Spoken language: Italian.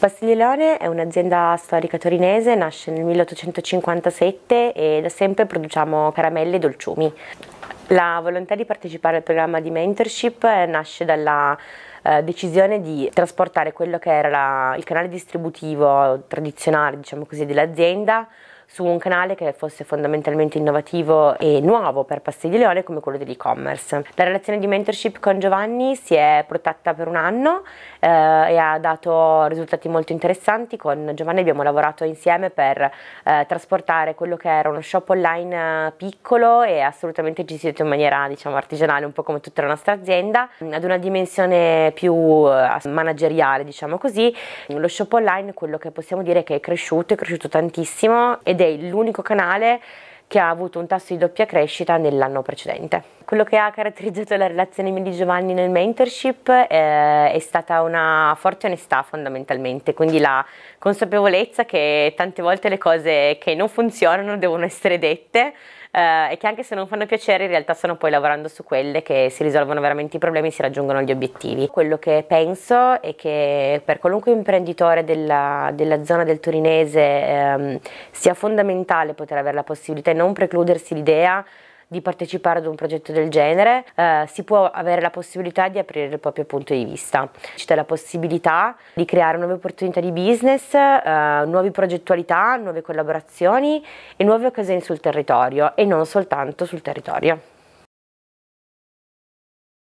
Pastiglione è un'azienda storica torinese, nasce nel 1857 e da sempre produciamo caramelle e dolciumi. La volontà di partecipare al programma di mentorship eh, nasce dalla eh, decisione di trasportare quello che era la, il canale distributivo tradizionale, diciamo così, dell'azienda su un canale che fosse fondamentalmente innovativo e nuovo per Pastiglie Leone come quello dell'e-commerce. La relazione di mentorship con Giovanni si è protratta per un anno eh, e ha dato risultati molto interessanti. Con Giovanni abbiamo lavorato insieme per eh, trasportare quello che era uno shop online eh, piccolo e assolutamente gestito in maniera diciamo artigianale, un po' come tutta la nostra azienda, ad una dimensione più eh, manageriale, diciamo così. Lo shop online, quello che possiamo dire è che è cresciuto, è cresciuto tantissimo ed è l'unico canale che ha avuto un tasso di doppia crescita nell'anno precedente. Quello che ha caratterizzato la relazione mia di Giovanni nel mentorship eh, è stata una forte onestà fondamentalmente, quindi la consapevolezza che tante volte le cose che non funzionano devono essere dette, eh, e che anche se non fanno piacere in realtà sono poi lavorando su quelle che si risolvono veramente i problemi e si raggiungono gli obiettivi. Quello che penso è che per qualunque imprenditore della, della zona del Torinese ehm, sia fondamentale poter avere la possibilità e non precludersi l'idea di partecipare ad un progetto del genere eh, si può avere la possibilità di aprire il proprio punto di vista. Ci dà la possibilità di creare nuove opportunità di business, eh, nuove progettualità, nuove collaborazioni e nuove occasioni sul territorio e non soltanto sul territorio.